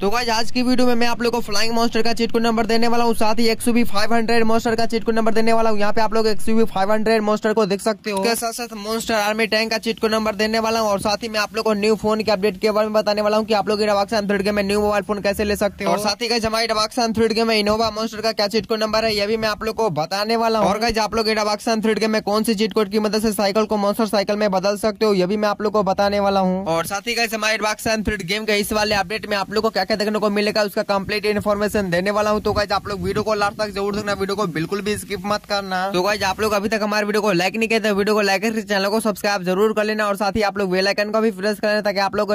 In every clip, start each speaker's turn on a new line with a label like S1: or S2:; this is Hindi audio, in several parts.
S1: तो गाइज आज की वीडियो में मैं आप लोग को फ्लाइंग मॉन्स्टर का चीट को नंबर देने वाला हूँ साथ ही फाइव हंड्रेड मॉन्स्टर का चीट को नंबर देने वाला हूँ यहाँ पे आप लोग फाइव हंड्रेड मॉन्स्टर को देख सकते हो साथ साथ मॉन्स्टर आर्मी टैंक का चीट को नंबर देने वाला हूँ और साथ ही मैं आप लोग को न्यू फोन के अपडेट के बारे में बताने वाला हूँ की आप लोग इनोवाक्सा एम गेम में न्यू मोबाइल फोन कैसे ले सकते हो और साथ ही गाइज हमारे इनोवाक्सा एम गेम में इनोवा मॉन्स्टर का क्या चीट को नंबर है ये भी मैं आप लोग को बताने वाला हूँ और गाइज आप लोग इनोवाक्सा एम गेम में कौन सी चीट कोड की मदद से साइकिल को मॉन्स्टर साइकिल में बदल सकते हो ये भी मैं आप लोग को बताने वाला हूँ और साथ ही गाइज हमारे इनोवाक्सा एम गेम के इस वाले अपडेट में आप लोग को क्या क्या देखने को मिलेगा उसका कंप्लीट इन्फॉर्मेशन देने वाला हूँ तो गाइज आप लोग वीडियो को लास्ट तक जरूर देखना वीडियो को बिल्कुल भी स्किप मत करना तो गाइज आप लोग अभी तक हमारे वीडियो को लाइक नहीं कहते वीडियो को लाइक करके चैनल को सब्सक्राइब जरूर कर लेना और साथ ही आप लोग वेलाइकन को भी प्रेस कर लेना ताकि आप लोग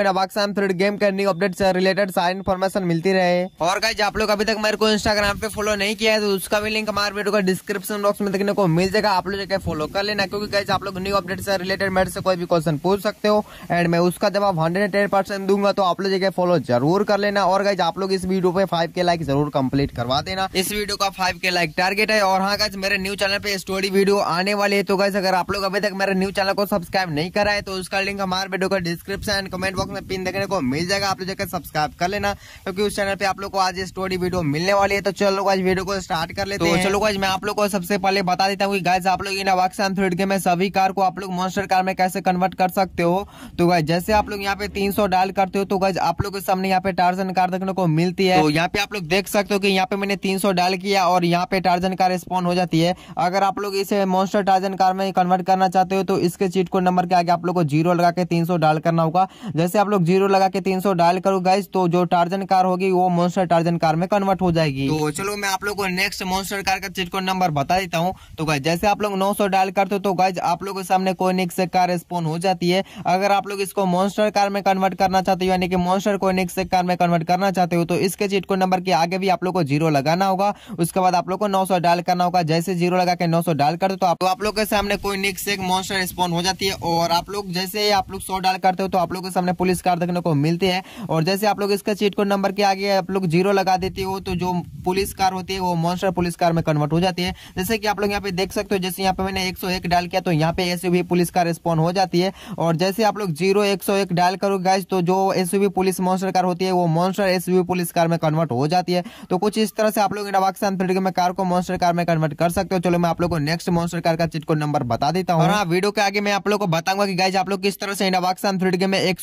S1: थ्रेड गेम करनी अपडेट से रिलेटेड सारी इन्फॉर्मेशन मिलती रहे और गाइज आप लोग अभी तक मेरे को इंस्टाग्राम पे फॉलो नहीं किया है तो उसका भी लिंक हमारे वीडियो का डिस्क्रिप्शन बॉक्स में देखने को मिल जाएगा आप लोग जाकर फॉलो कर लेना क्योंकि गाइज आप लोग न्यू अपडेट से रिलेटेड मेरे से कोई भी क्वेश्चन पूछ सकते हो एंड मैं उसका जवाब हंड्रेड दूंगा तो आप लोग जाकर फॉलो जरूर कर लेना देना और गाइज आप लोग इस वीडियो पे फाइव के लाइक जरूर कंप्लीट करवा देना इस वीडियो का फाइव के लाइक टारगेट है और हाँ गाइज मेरे न्यू चैनल पे स्टोरी वीडियो आने वाली है तो गाइज अगर आप लोग अभी तक मेरे न्यू चैनल को सब्सक्राइब नहीं करा है तो उसका लिंक हमारे वीडियो का डिस्क्रिप्शन एंड कमेंट बॉक्स में पिन देखने को मिल जाएगा आप लोग जाकर सब्सक्राइब कर लेना क्योंकि उस चैनल पे आप लोग को आज स्टोरी वीडियो मिलने वाली है तो चलो आज वीडियो को स्टार्ट कर लेते तो हैं चलो गाइज मैं आप लोग को सबसे पहले बता देता हूँ गाइज आप लोग इन अवाक्सान थ्रेड के में सभी कार को आप लोग मॉन्स्टर कार में कैसे कन्वर्ट कर सकते हो तो गाइज जैसे आप लोग यहाँ पे तीन डायल करते हो तो गाइज आप लोग के सामने यहाँ पे टार्जन कार देखने को मिलती है तो यहाँ पे आप लोग देख सकते हो कि यहाँ पे मैंने 300 डायल किया और यहाँ पे टार्जन कार स्पॉन हो जाती है अगर आप लोग इसे मॉन्स्टर टार्जन कार में कन्वर्ट करना चाहते हो तो इसके चीट को नंबर के आगे आप लोग को जीरो लगा के तीन डायल करना होगा जैसे आप लोग जीरो लगा के तीन डायल करो गाइज तो जो टार्जन कार होगी वो मॉन्स्टर टार्जन कार में कन्वर्ट हो जाएगी तो चलो मैं आप लोग को नेक्स्ट मॉन्स्टर कार का चीट को नंबर बता देता हूँ तो गाइज जैसे आप लोग नौ डायल करते हो तो गाइज आप लोग के सामने कोई से कार स्पॉन हो जाती है अगर आप लोग इसको मॉन्स्टर कार में कन्वर्ट करना चाहते हो यानी कि मॉन्स्टर से कार में कन्वर्ट स्टार्ट करना चाहते हो तो इसके चीट को नंबर के आगे भी आप लोग को जीरो लगाना होगा उसके बाद आप लोग को नौ डायल करना होगा जैसे जीरो लगा के नौ डायल कर दो तो आप, तो आप लोग के सामने कोई निक्स एक मॉन्स्टर स्पॉन हो जाती है और आप लोग जैसे ही आप लोग सौ डायल करते हो तो आप लोग के सामने पुलिस कार देखने को मिलती है और जैसे आप लोग इसके चीट कोड नंबर के आगे आप लोग जीरो लगा देते हो तो जो पुलिस कार होती है वो मॉन्स्टर पुलिस कार में कन्वर्ट हो जाती है जैसे कि आप लोग यहाँ पे देख सकते हो जैसे यहाँ पे मैंने एक डायल किया तो यहाँ पे भी पुलिस कार स्पॉन हो जाती है और जैसे आप लोग जीरो एक डायल करोगे तो जो एसयूवी पुलिस मॉन्स्टर कार होती है वो monster monster SUV police car में कन्वर्ट हो जाती है तो कुछ इस तरह से आप लोग इंडोवाक्सान थ्री में कार को मॉन्स्टर कार में कन्वर्ट कर सकते हो चलो मैं आप लोग को नेक्स्ट मॉन्स्टर कार का चिटको नंबर बता देता हूँ हाँ वीडियो के आगे मैं आप लोग को बताऊंगा कि गाइज आप लोग किस तरह से इंडोवाक्सान थ्री में एक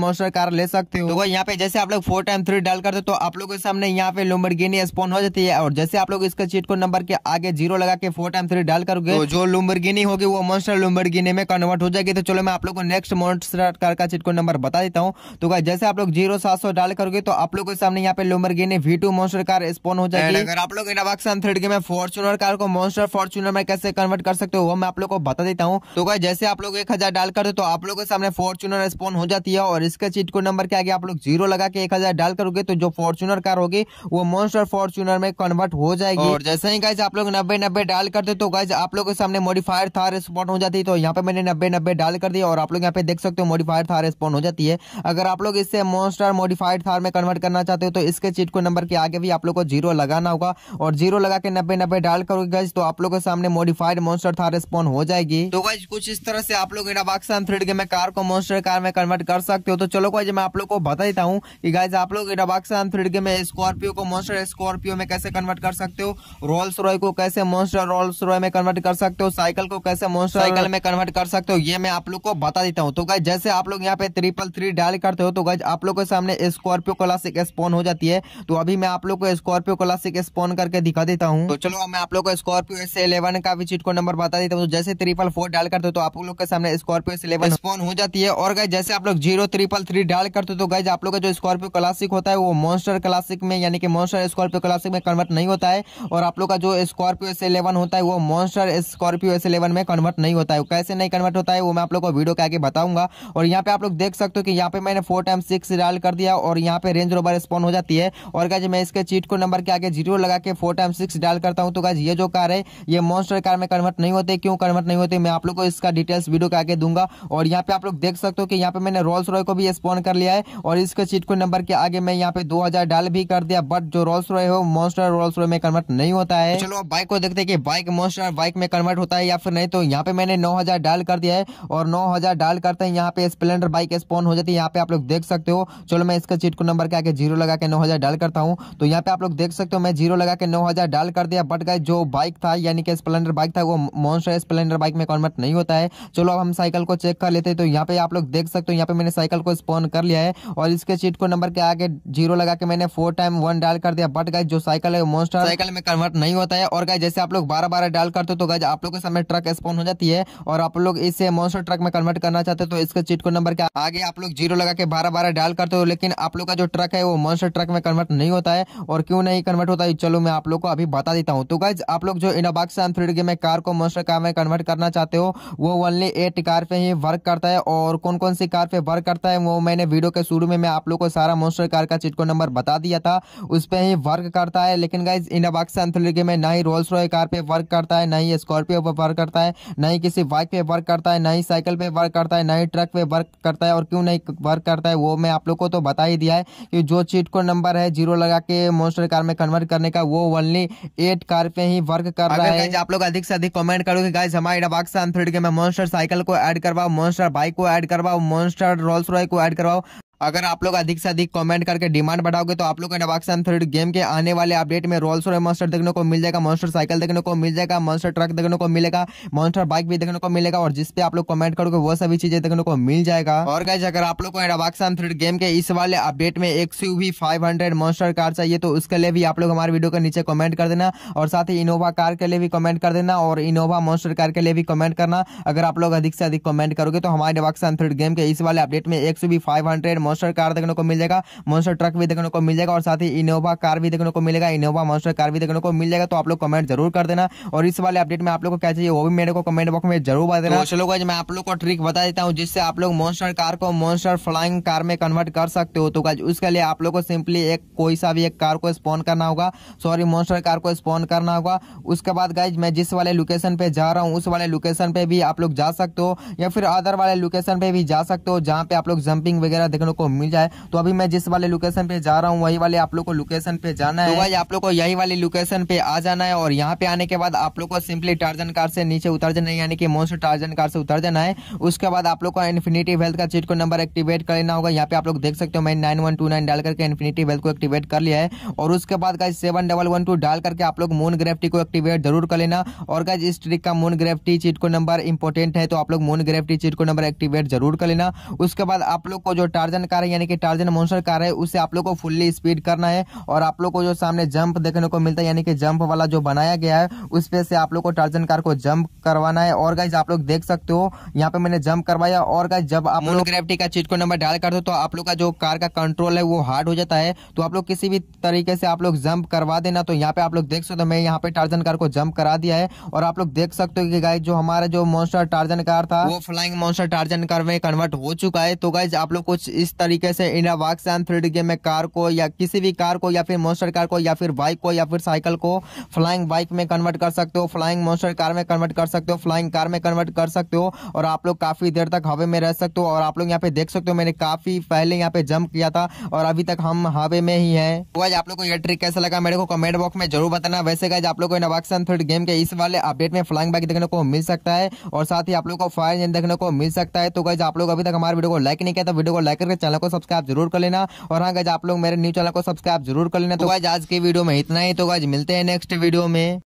S1: मॉन्स्टर कार ले सकते हो तो यहाँ पे जैसे आप लोग फोर टाइम थ्री डाल करते तो आप लोग के सामने यहाँ पे लुम्बरगिनी स्पॉन हो जाती है और जैसे आप लोग इसके चिटको नंबर के आगे जीरो लगा के फोर टाइम थ्री डाल करोगे तो जो लुम्बरगिनी होगी वो मॉन्स्टर लुम्बरगिनी में कन्वर्ट हो जाएगी तो चलो मैं आप लोग को नेक्स्ट मॉन्स्टर कार का चिटको नंबर बता देता हूँ तो जैसे आप लोग जीरो सात सौ डाल करोगे तो आप लोगों के सामने यहाँ पे Lamborghini V two monster car spawn हो जाएगी अगर आप लोग इनोवाक्सन थर्ड गेम में फॉर्चुनर कार को मॉन्स्टर फॉर्चुनर में कैसे कन्वर्ट कर सकते हो वो मैं आप लोग को बता देता हूँ तो क्या जैसे आप लोग एक हजार डाल कर तो आप लोगों के सामने फॉर्चुनर स्पॉन हो जाती है और इसके चीट को नंबर के आगे आप लोग जीरो लगा के एक हजार डाल करोगे तो जो फॉर्चुनर कार होगी वो मॉन्स्टर फॉर्चुनर में कन्वर्ट हो जाएगी और जैसे ही गाइज आप लोग नब्बे नब्बे डाल करते तो गाइज आप लोग के सामने मॉडिफायर थार स्पॉन हो जाती तो यहाँ पे मैंने नब्बे नब्बे डाल कर दिया और आप लोग यहाँ पे देख सकते हो मॉडिफायर थार स्पॉन हो जाती है अगर आप लोग इससे मॉन्स्टर मॉडिफाइड अठारह में कन्वर्ट करना चाहते हो तो इसके चीट को नंबर के आगे भी आप लोग को जीरो लगाना होगा और जीरो लगा के नब्बे नब्बे डाल करोगे गज तो आप लोग के सामने मॉडिफाइड मोस्टर थार रिस्पॉन्ड हो जाएगी तो गज कुछ इस तरह से आप लोग इडाबाक्सन थ्रेड के में कार को मोस्टर कार में कन्वर्ट कर सकते हो तो चलो गज मैं आप लोग को बता देता हूँ की गाइज आप लोग इडाबाक्सन थ्रेड के में स्कॉर्पियो को मोस्टर स्कॉर्पियो में कैसे कन्वर्ट कर सकते हो रोल्स रॉय को कैसे मोस्टर रोल्स रॉय में कन्वर्ट कर सकते हो साइकिल को कैसे मोस्टर साइकिल में कन्वर्ट कर सकते हो ये मैं आप लोग को बता देता हूँ तो गज जैसे आप लोग यहाँ पे ट्रिपल थ्री डायल करते हो तो गज आप लोग के सामने स्कॉर्पियो स्कॉर्पियो क्लासिक स्पॉन हो जाती है तो अभी मैं आप लोग को स्कॉर्पियो क्लासिक स्पॉन करके दिखा देता हूँ तो चलो मैं आप लोग को स्कॉर्पियो एस इलेवन का भी चीट को नंबर बता देता हूँ तो जैसे ट्रिपल फोर डाल करते हो तो आप लोग के सामने स्कॉर्पियो एस इलेवन स्पॉन हो जाती है और गए जैसे आप लोग जीरो ट्रिपल थ्री डाल करते हो तो गए आप लोग का जो स्कॉर्पियो क्लासिक होता है वो मॉन्स्टर क्लासिक में यानी कि मॉन्स्टर स्कॉर्पियो क्लासिक में कन्वर्ट नहीं होता है और आप लोग का जो स्कॉर्पियो एस इलेवन होता है वो मॉन्स्टर स्कॉर्पियो एस इलेवन में कन्वर्ट नहीं होता है कैसे नहीं कन्वर्ट होता है वो मैं आप लोग को वीडियो के आगे बताऊंगा और यहाँ पे आप लोग देख सकते हो कि यहाँ पे मैंने फोर टाइम सिक्स डाल कर दिया और और यहाँ पे रेंज रोबर स्पॉन हो जाती है और गाइज मैं इसके चीट को नंबर के आगे जीरो लगा के फोर टाइम सिक्स डाल करता हूँ तो गाइज ये जो कार है ये मॉन्स्टर कार में कन्वर्ट नहीं होते क्यों कन्वर्ट नहीं होते मैं आप लोग को इसका डिटेल्स वीडियो के आगे दूंगा और यहाँ पे आप लोग देख सकते हो कि यहाँ पे मैंने रोल्स रॉय को भी स्पॉन कर लिया है और इसके चीट को नंबर के आगे मैं यहाँ पे दो डाल भी कर दिया बट जो रोल्स रॉय हो मॉन्स्टर रोल्स रॉय में कन्वर्ट नहीं होता है तो चलो बाइक को देखते कि बाइक मॉन्स्टर बाइक में कन्वर्ट होता है या फिर नहीं तो यहाँ पे मैंने नौ डाल कर दिया है और नौ डाल करते हैं यहाँ पे स्प्लेंडर बाइक स्पॉन हो जाती है यहाँ पे आप लोग देख सकते हो चलो मैं इसका सीट को नंबर के आगे जीरो लगा के नौ हज़ार डाल करता हूँ तो यहाँ पे आप लोग देख सकते हो मैं जीरो लगा के नौ हज़ार डाल कर दिया बट गए जो बाइक था यानी कि स्प्लेंडर बाइक था वो मॉन्स्टर स्प्लेंडर बाइक में कन्वर्ट नहीं होता है चलो अब हम साइकिल को चेक कर लेते हैं तो यहाँ पे आप लोग देख सकते हो यहाँ पे मैंने साइकिल को स्पॉन कर लिया है और इसके सीट को नंबर के आगे जीरो लगा के मैंने फोर टाइम वन डाल कर दिया बट गाइज जो साइकिल है मॉन्स्टर साइकिल में कन्वर्ट नहीं होता है और गाइज जैसे आप लोग बारह बारह डाल करते हो तो गाइज आप लोग के सामने ट्रक स्पॉन हो जाती है और आप लोग इसे मॉन्स्टर ट्रक में कन्वर्ट करना चाहते हो तो इसके चीट को नंबर के आगे आप लोग जीरो लगा के बारह बारह डाल करते हो लेकिन आप लोग का जो ट्रक है वो मॉन्स्टर ट्रक में कन्वर्ट नहीं होता है और क्यों नहीं कन्वर्ट होता है चलो मैं आप लोग को अभी बता देता हूँ तो गाइज आप लोग जो इनोबाग से अनफ्रीड गेम में कार को मॉन्स्टर कार में कन्वर्ट करना चाहते हो वो ओनली एट कार पे ही वर्क करता है और कौन कौन सी कार पे वर्क करता है वो मैंने वीडियो के शुरू में मैं आप लोग को सारा मॉन्स्टर कार का चिटको नंबर बता दिया था उस पर ही वर्क करता है लेकिन गाइज इनोबाग से अनफ्रीड गेम में ना ही रोल्स रॉय कार पे वर्क करता है ना ही स्कॉर्पियो पर वर्क करता है ना ही किसी बाइक पे वर्क करता है ना ही साइकिल पे वर्क करता है ना ही ट्रक पे वर्क करता है और क्यों नहीं वर्क करता है वो मैं आप लोग को तो बता ही दिया दिया है कि जो चीट को नंबर है जीरो लगा के मोस्टर कार में कन्वर्ट करने का वो ओनली एट कार पे ही वर्क कर रहा है आप लोग अधिक से अधिक कमेंट करोगे गाइज हमारे डबाग से के में मोस्टर साइकिल को ऐड करवाओ मोस्टर बाइक को ऐड करवाओ मोस्टर रोल्स रॉय को ऐड करवाओ अगर आप लोग अधिक से अधिक कमेंट करके डिमांड बढ़ाओगे तो आप लोग का नवाक्स एम थ्रेड गेम के आने वाले अपडेट में रोल्स रॉय मॉन्स्टर देखने को मिल जाएगा मॉन्स्टर साइकिल देखने को मिल जाएगा मॉन्स्टर ट्रक देखने को मिलेगा मॉन्स्टर बाइक भी देखने को मिलेगा और जिसपे आप लोग कमेंट करोगे वो सभी चीजें देखने को मिल जाएगा और गाइज अगर आप लोग को नवाक्स एम थ्रेड गेम के इस वाले अपडेट में एक C V five hundred monster car चाहिए तो उसके लिए भी आप लोग हमारे वीडियो के नीचे कमेंट कर देना और साथ ही इनोवा कार के लिए भी कमेंट कर देना और इनोवा मॉन्स्टर कार के लिए भी कमेंट करना अगर आप लोग अधिक से अधिक कमेंट करोगे तो हमारे नवाक्स एम थ्रेड गेम के इस वाले अपडेट में एक C V five hundred monster car देखने को मिल जाएगा मॉन्स्टर ट्रक भी देखने को मिल जाएगा और साथ ही इनोवा कार भी देखने को मिलेगा इनोवा मॉन्स्टर कार भी देखने को मिल जाएगा तो आप लोग कमेंट जरूर कर देना और इस वाले अपडेट में आप लोग को क्या चाहिए वो भी मेरे को कमेंट बॉक्स में जरूर बता देना तो चलो मैं आप लोग को ट्रिक बता देता हूँ जिससे आप लोग मॉन्स्टर कार को मॉन्स्टर फ्लाइंग कार में कन्वर्ट कर सकते हो तो गाइज उसके लिए आप लोग को सिंपली एक कोई सा भी एक कार को स्पॉन करना होगा सॉरी मॉन्स्टर कार को स्पॉन करना होगा उसके बाद गाइज मैं जिस वाले लोकेशन पे जा रहा हूँ उस वाले लोकेशन पे भी आप लोग जा सकते हो या फिर अदर वाले लोकेशन पे भी जा सकते हो जहाँ पे आप लोग जंपिंग वगैरह देखने को मिल जाए तो अभी मैं जिस वाले लोकेशन पे जा रहा हूँ वही वाले आप लोग को लोकेशन पे जाना तो है तो भाई आप लोग को यही वाले लोकेशन पे आ जाना है और यहाँ पे आने के बाद आप लोग को सिंपली टार्जन कार से नीचे उतर जाना है यानी कि मोस्ट टार्जन कार से उतर जाना है उसके बाद आप लोग को इन्फिनिटी वेल्थ का चीट को नंबर एक्टिवेट कर लेना होगा यहाँ पे आप लोग देख सकते हो मैंने नाइन वन टू नाइन डाल करके इन्फिनिटी वेल्थ को एक्टिवेट कर लिया है और उसके बाद guys seven double one two डाल करके आप लोग मून ग्रेफ्टी को एक्टिवेट जरूर कर लेना और गाइज इस ट्रिक का moon gravity cheat code number important है तो आप लोग moon gravity cheat code number activate जरूर कर लेना उसके बाद आप लोग को जो टार्जन कार है यानी कि टार्जन मोन्सर कार है उसे आप लोग को फुल्ली स्पीड करना है और आप लोग को जो सामने जंप देखने को मिलता है यानी कि जंप वाला जो बनाया गया है उस पर से आप लोग को टार्जन कार को जंप करवाना है और गाइज आप लोग देख सकते हो यहाँ पे मैंने जंप करवाया और गाइज जब आप लोग ग्रेविटी का चीट को नंबर डायल कर दो तो आप लोग का जो कार का कंट्रोल है वो हार्ड हो जाता है तो आप लोग किसी भी तरीके से आप लोग जंप करवा देना तो यहाँ पे आप लोग देख सकते हो मैं यहाँ पे टार्जन कार को जंप करा दिया है और आप लोग देख सकते हो कि गाइज जो हमारा जो मॉन्स्टर टार्जन कार था वो फ्लाइंग मॉन्स्टर टार्जन कार में कन्वर्ट हो चुका है तो गाइज आप लोग कुछ इस तरीके से इंडिया वाक्स एंड थ्री में कार को या किसी भी कार को या फिर मोस्टर कार को या फिर बाइक को या फिर साइकिल को फ्लाइंग बाइक में कन्वर्ट कर सकते हो फ्लाइंग मोस्टर कार में कन्वर्ट कर सकते हो फ्लाइंग कार में कन्वर्ट कर सकते हो और आप लोग काफ़ी देर तक हवे में रह सकते हो और आप लोग यहाँ पे देख सकते हो मैंने काफ़ी पहले यहाँ पे जंप किया था और अभी तक हम हवे में ही है तो आज आप लोग को यह ट्रिक कैसा लगा मेरे को कमेंट बॉक्स में जरूर बताना वैसे गाइज आप लोग को इंडिया वाक्स एंड थ्री गेम के इस वाले अपडेट में फ्लाइंग बाइक देखने को मिल सकता है और साथ ही आप लोग को फायर देखने को मिल सकता है तो गाइज आप लोग अभी तक हमारे वीडियो को लाइक नहीं किया था वीडियो को लाइक करके चैनल को सब्सक्राइब जरूर कर लेना और हाँ गज आप लोग मेरे न्यू चैनल को सब्सक्राइब जरूर कर लेना तो आज की वीडियो में इतना ही तो गज मिलते हैं नेक्स्ट वीडियो में